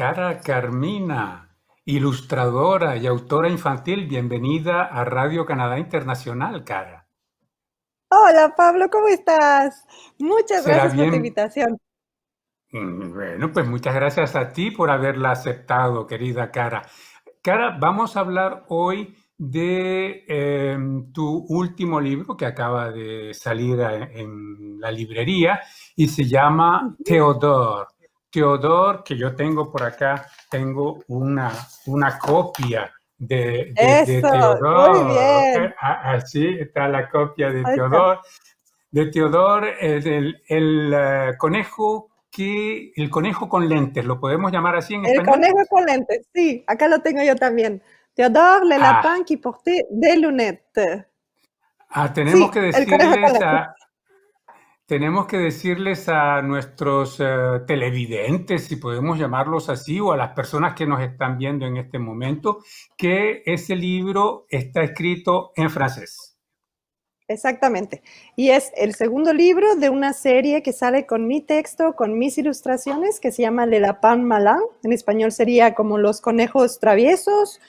Cara Carmina, ilustradora y autora infantil, bienvenida a Radio Canadá Internacional, Cara. Hola Pablo, ¿cómo estás? Muchas gracias por tu invitación. Mm, bueno, pues muchas gracias a ti por haberla aceptado, querida Cara. Cara, vamos a hablar hoy de em, tu último libro que acaba de salir en, la librería y se llama Teodor. Teodor, que yo tengo por acá, tengo una, una copia de, Teodor. Muy ah, Así está la copia de Teodor. De Teodor, el, el, eh, conejo que el conejo con lentes, lo podemos llamar así en el español. El conejo con lentes, sí, acá lo tengo yo también. Teodor Le Lapin ah. qui portait des lunettes. Ah, tenemos que decirles a, tenemos que decirles a nuestros eh, televidentes, si podemos llamarlos así, o a las personas que nos están viendo en este momento, que ese libro está escrito en francés. Exactamente. Y es el segundo libro de una serie que sale con mi texto, con mis ilustraciones, que se llama Le Lapin Malin. En español sería como Los Conejos Traviesos.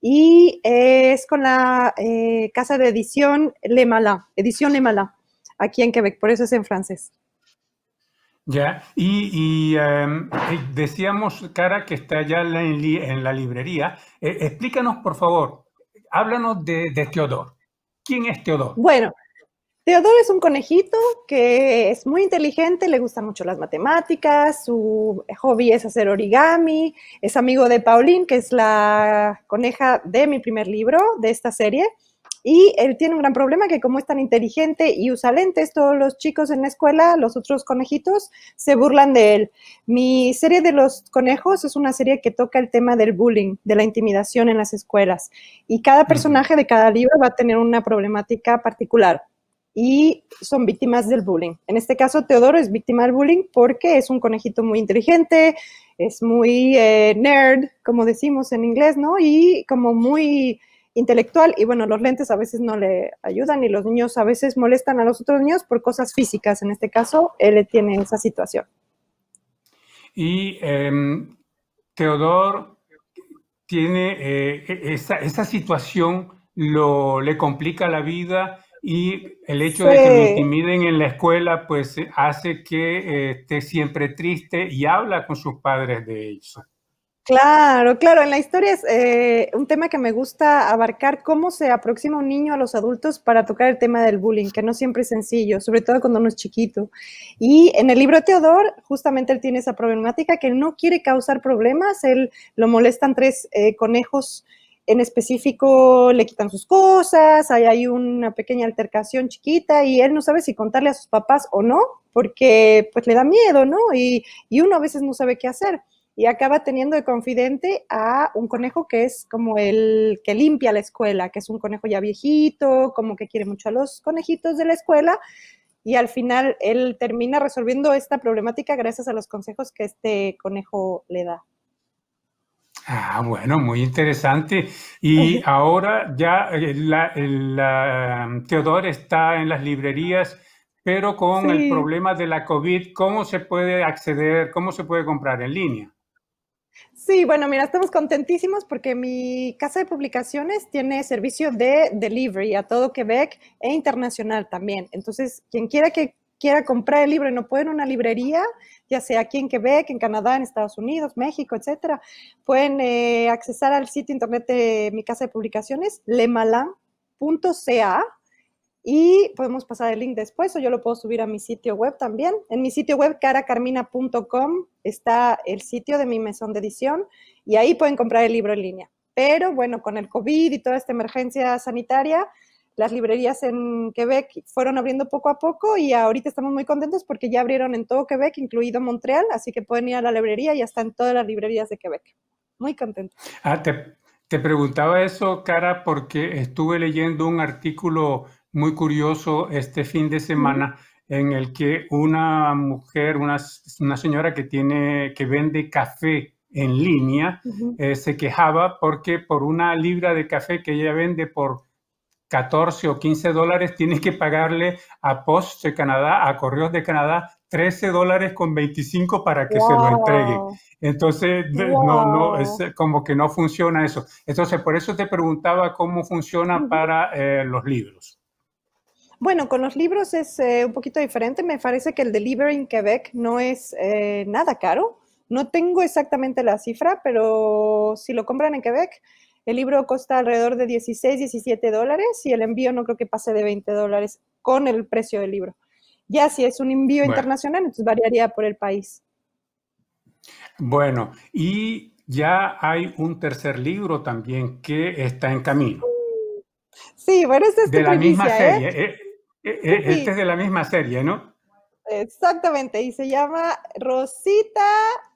Y es con la eh, casa de edición Le Malin, edición Le Malin aquí en Quebec, por eso es en francés. Ya, y, em, eh, decíamos, Cara, que está ya en, la librería. Eh, explícanos, por favor, háblanos de, de ¿Quién es Teodoro? Bueno, Teodoro es un conejito que es muy inteligente, le gustan mucho las matemáticas, su hobby es hacer origami, es amigo de Pauline, que es la coneja de mi primer libro, de esta serie. Y él tiene un gran problema que como es tan inteligente y usa lentes, todos los chicos en la escuela, los otros conejitos, se burlan de él. Mi serie de los conejos es una serie que toca el tema del bullying, de la intimidación en las escuelas. Y cada personaje de cada libro va a tener una problemática particular y son víctimas del bullying. En este caso, Teodoro es víctima del bullying porque es un conejito muy inteligente, es muy eh, nerd, como decimos en inglés, ¿no? Y como muy intelectual y bueno, los lentes a veces no le ayudan y los niños a veces molestan a los otros niños por cosas físicas. En este caso, él tiene esa situación. Y em, Teodor tiene eh, esa situación, lo, le complica la vida y el hecho de que lo intimiden en la escuela, pues hace que eh, esté siempre triste y habla con sus padres de eso. Claro, claro, en la historia es eh, un tema que me gusta abarcar cómo se aproxima un niño a los adultos para tocar el tema del bullying, que no siempre es sencillo, sobre todo cuando uno es chiquito. Y en el libro de Teodor, justamente él tiene esa problemática que no quiere causar problemas, él lo molestan tres eh, conejos en específico le quitan sus cosas, hay una pequeña altercación chiquita y él no sabe si contarle a sus papás o no, porque pues le da miedo, ¿no? Y, y uno a veces no sabe qué hacer y acaba teniendo de confidente a un conejo que es como el que limpia la escuela, que es un conejo ya viejito, como que quiere mucho a los conejitos de la escuela. Y al final él termina resolviendo esta problemática gracias a los consejos que este conejo le da. Ah, bueno, muy interesante. Y ahora ya eh, la, Teodoro está en las librerías, pero con el problema de la COVID, ¿cómo se puede acceder, cómo se puede comprar en línea? Sí, bueno, mira, estamos contentísimos porque mi casa de publicaciones tiene servicio de delivery a todo Quebec e internacional también. Entonces, quien quiera que quiera comprar el libro y no puede en una librería, ya sea aquí en Quebec, en Canadá, en Estados Unidos, México, etcétera, pueden acceder eh, accesar al sitio internet de mi casa de publicaciones, lemalan.ca y podemos pasar el link después o yo lo puedo subir a mi sitio web también. En mi sitio web caracarmina.com está el sitio de mi mesón de edición y ahí pueden comprar el libro en línea. Pero bueno, con el COVID y toda esta emergencia sanitaria, las librerías en Quebec fueron abriendo poco a poco y ahorita estamos muy contentos porque ya abrieron en todo Quebec, incluido Montreal, así que pueden ir a la librería y ya están todas las librerías de Quebec. Muy contentos. Ah, te, te preguntaba eso, Cara, porque estuve leyendo un artículo muy curioso este fin de semana en el que una mujer, una, señora que, tiene, que vende café en línea, eh, se quejaba porque por una libra de café que ella vende por 14 o 15 dólares, tiene que pagarle a Post de Canadá, a Correos de Canadá, 13 dólares con 25 para que se lo entregue. Entonces, no, no, es como que no funciona eso. Entonces, por eso te preguntaba cómo funciona para eh, los libros. Bueno, con los libros es eh, un poquito diferente. Me parece que el delivery en Quebec no es eh, nada caro. No tengo exactamente la cifra, pero si lo compran en Quebec, el libro cuesta alrededor de 16, 17 dólares y el envío no creo que pase de 20 dólares con el precio del libro. Ya si es un envío internacional, entonces variaría por el país. Bueno, y ya hay un tercer libro también que está en camino. Sí, bueno, este es de la misma ¿eh? serie. E, e, este es de la misma serie, ¿no? Exactamente, y se llama Rosita,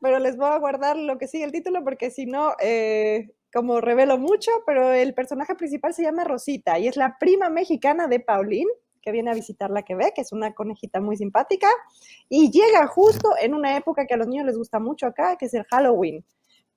pero les voy a guardar lo que sigue el título porque si no, eh, como revelo mucho, pero el personaje principal se llama Rosita y es la prima mexicana de Pauline, que viene a visitar la ve, que es una conejita muy simpática, y llega justo en una época que a los niños les gusta mucho acá, que es el Halloween.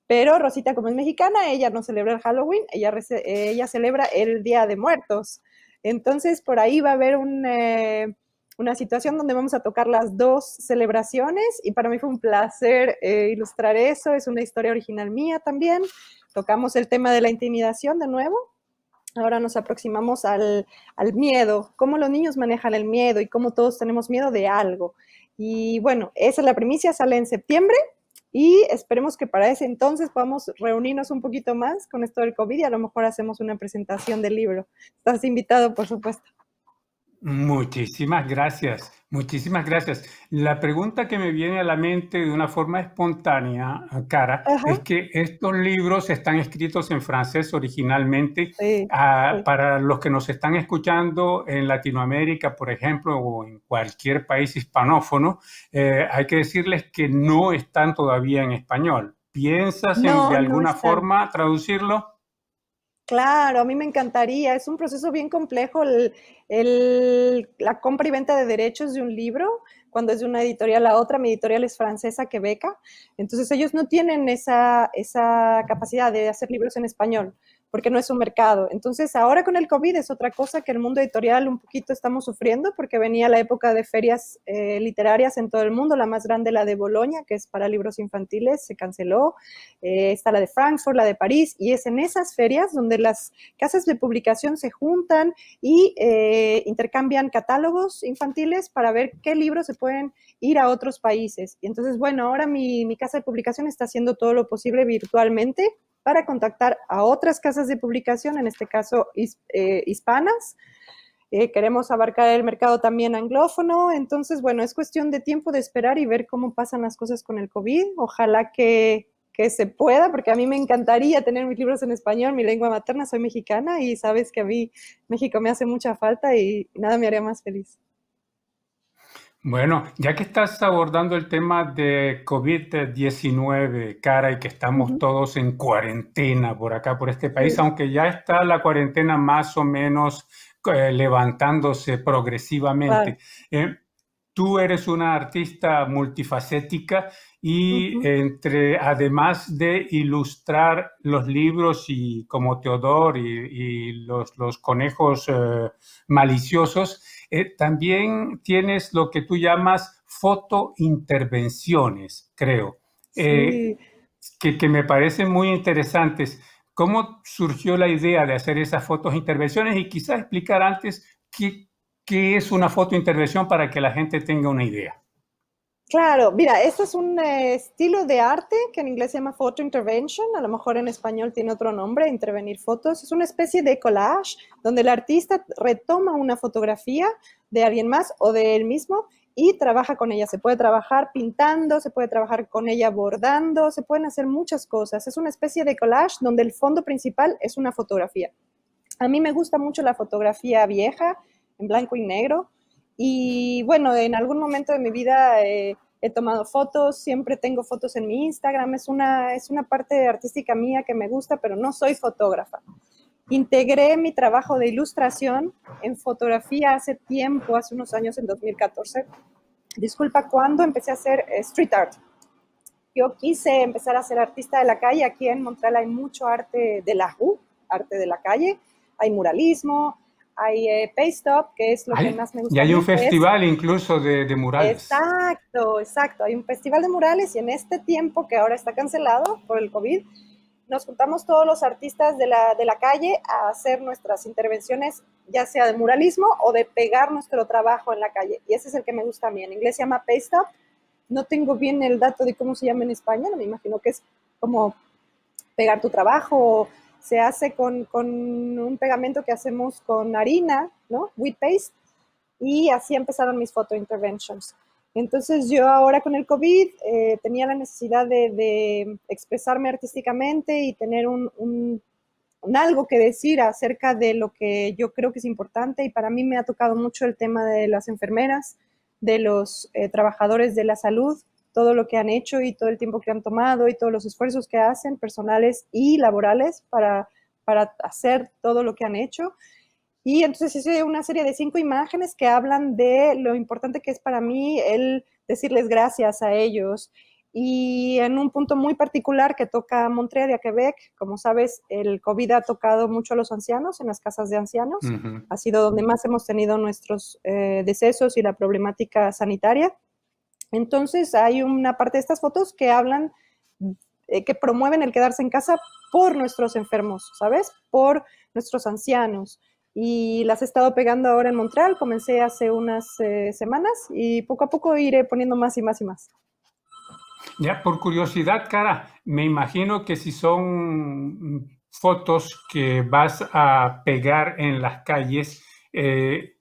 Pero Rosita, como es mexicana, ella no celebra el Halloween, ella, ella celebra el Día de Muertos. Entonces, por ahí va a haber eh, una situación donde vamos a tocar las dos celebraciones y para mí fue un placer eh, ilustrar eso. Es una historia original mía también. Tocamos el tema de la intimidación de nuevo. Ahora nos aproximamos al, al miedo, cómo los niños manejan el miedo y cómo todos tenemos miedo de algo. Y bueno, esa es la primicia, sale en septiembre y esperemos que para ese entonces podamos reunirnos un poquito más con esto del COVID y a lo mejor hacemos una presentación del libro. Estás invitado, por supuesto. Muchísimas gracias, muchísimas gracias. La pregunta que me viene a la mente de una forma espontánea, Cara, es que estos libros están escritos en francés originalmente. Ah, para los que nos están escuchando en Latinoamérica, por ejemplo, o en cualquier país hispanófono, eh, hay que decirles que no están todavía en español. ¿Piensas en de alguna forma traducirlo? claro, a mí me encantaría. Es un proceso bien complejo la compra y venta de derechos de un libro, cuando es de una editorial a otra. Mi editorial es francesa que beca. Entonces ellos no tienen esa, esa capacidad de hacer libros en español porque no es un mercado. Entonces, ahora con el COVID es otra cosa que el mundo editorial un poquito estamos sufriendo porque venía la época de ferias eh, literarias en todo el mundo, la más grande, la de Bolonia, que es para libros infantiles, se canceló, eh, está la de Frankfurt, la de París, y es en esas ferias donde las casas de publicación se juntan y eh, intercambian catálogos infantiles para ver qué libros se pueden ir a otros países. Y entonces, bueno, ahora mi casa de publicación está haciendo todo lo posible virtualmente para contactar a otras casas de publicación, en este caso eh, hispanas. Eh, queremos abarcar el mercado también anglófono, entonces, bueno, es cuestión de tiempo de esperar y ver cómo pasan las cosas con el COVID. Ojalá que, que se pueda, porque a mí me encantaría tener mis libros en español, mi lengua materna, soy mexicana y sabes que a mí México me hace mucha falta y nada me haría más feliz. Bueno, ya que estás abordando el tema de COVID-19, cara, y que estamos todos en cuarentena por acá, por este país, aunque ya está la cuarentena más o menos eh, levantándose progresivamente. Eh, tú eres una artista multifacética y entre, además de ilustrar los libros y como Teodor y, los, conejos eh, maliciosos, eh, también tienes lo que tú llamas foto intervenciones, creo, eh, que, me parecen muy interesantes. ¿Cómo surgió la idea de hacer esas fotos intervenciones? Y quizás explicar antes qué, qué es una foto intervención para que la gente tenga una idea. Claro, mira, esto es un eh, estilo de arte que en inglés se llama photo intervention, a lo mejor en español tiene otro nombre, intervenir fotos. Es una especie de collage donde el artista retoma una fotografía de alguien más o de él mismo y trabaja con ella. Se puede trabajar pintando, se puede trabajar con ella bordando, se pueden hacer muchas cosas. Es una especie de collage donde el fondo principal es una fotografía. A mí me gusta mucho la fotografía vieja, en blanco y negro. Y bueno, en algún momento de mi vida eh, he tomado fotos, siempre tengo fotos en mi Instagram, es una, es una parte artística mía que me gusta, pero no soy fotógrafa. Integré mi trabajo de ilustración en fotografía hace tiempo, hace unos años, en 2014. Disculpa, ¿cuándo empecé a hacer eh, street art. Yo quise empezar a ser artista de la calle. Aquí en Montreal hay mucho arte de la U, arte de la calle. Hay muralismo, hay eh, Paystop, que es lo que más me gusta. Y hay un festival incluso de, murales. Exacto, exacto. Hay un festival de murales y en este tiempo que ahora está cancelado por el COVID, nos juntamos todos los artistas de la, de la calle a hacer nuestras intervenciones, ya sea de muralismo o de pegar nuestro trabajo en la calle. Y ese es el que me gusta a mí. En inglés se llama Paystop. No tengo bien el dato de cómo se llama en España, no me imagino que es como pegar tu trabajo se hace con, un pegamento que hacemos con harina, ¿no? Wheat paste. Y así empezaron mis photo interventions. Entonces yo ahora con el COVID eh, tenía la necesidad de, expresarme artísticamente y tener un, algo que decir acerca de lo que yo creo que es importante. Y para mí me ha tocado mucho el tema de las enfermeras, de los eh, trabajadores de la salud, todo lo que han hecho y todo el tiempo que han tomado y todos los esfuerzos que hacen, personales y laborales, para, hacer todo lo que han hecho. Y entonces hice una serie de cinco imágenes que hablan de lo importante que es para mí el decirles gracias a ellos. Y en un punto muy particular que toca a Montreal y a Quebec, como sabes, el COVID ha tocado mucho a los ancianos en las casas de ancianos. Ha sido donde más hemos tenido nuestros eh, decesos y la problemática sanitaria. Entonces hay una parte de estas fotos que hablan, eh, que promueven el quedarse en casa por nuestros enfermos, ¿sabes? Por nuestros ancianos. Y las he estado pegando ahora en Montreal, comencé hace unas eh, semanas y poco a poco iré poniendo más y más y más. Ya, por curiosidad, cara, me imagino que si son fotos que vas a pegar en las calles, eh,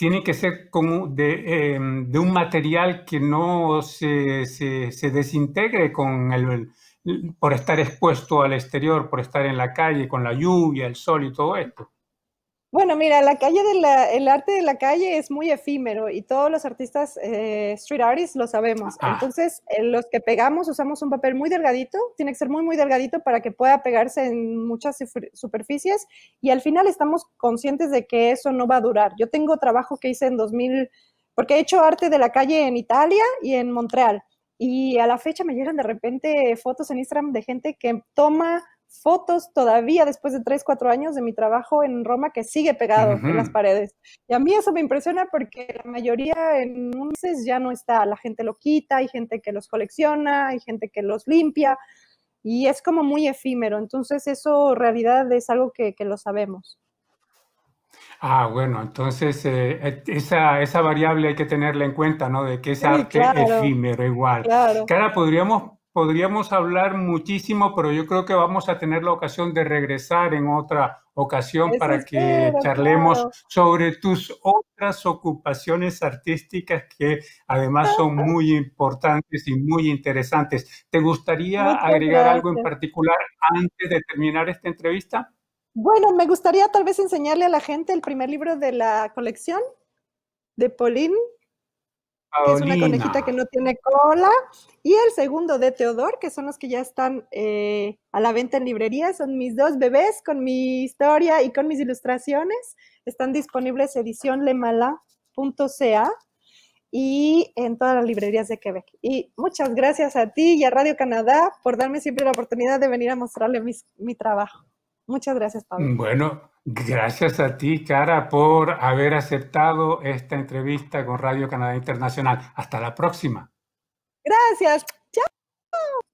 tiene que ser como em, de, un material que no se, se, se desintegre con el, por estar expuesto al exterior, por estar en la calle, con la lluvia, el sol y todo esto. Bueno, mira, el arte de la calle es muy efímero y todos los artistas eh, street artists lo sabemos. Ah. Entonces, eh, los que pegamos usamos un papel muy delgadito, tiene que ser muy, muy delgadito para que pueda pegarse en muchas superficies y al final estamos conscientes de que eso no va a durar. Yo tengo trabajo que hice en 2000, porque he hecho arte de la calle en Italia y en Montreal y a la fecha me llegan de repente fotos en Instagram de gente que toma fotos todavía después de tres cuatro años de mi trabajo en Roma que sigue pegado en las paredes. Y a mí eso me impresiona porque la mayoría en un ya no está, la gente lo quita, hay gente que los colecciona, hay gente que los limpia y es como muy efímero. Entonces eso realidad es algo que, lo sabemos. Ah, bueno, entonces eh, esa, esa, variable hay que tenerla en cuenta, ¿no? De que es arte efímero igual. Claro. Cara, podríamos podríamos hablar muchísimo, pero yo creo que vamos a tener la ocasión de regresar en otra ocasión para que charlemos sobre tus otras ocupaciones artísticas que además ah, son pues. muy importantes y muy interesantes. ¿Te gustaría agregar algo en particular antes de terminar esta entrevista? Bueno, me gustaría tal vez enseñarle a la gente el primer libro de la colección de Pauline es una conejita que no tiene cola, y el segundo de Teodor, que son los que ya están eh, a la venta en librería, son mis dos bebés con mi historia y con mis ilustraciones, están disponibles edición lemala.ca y en todas las librerías de Quebec. Y muchas gracias a ti y a Radio Canadá por darme siempre la oportunidad de venir a mostrarle mi trabajo. Muchas gracias, Pablo. Mm, bueno, gracias a ti, Cara, por haber aceptado esta entrevista con Radio Canadá Internacional. Hasta la próxima. Gracias. Chao.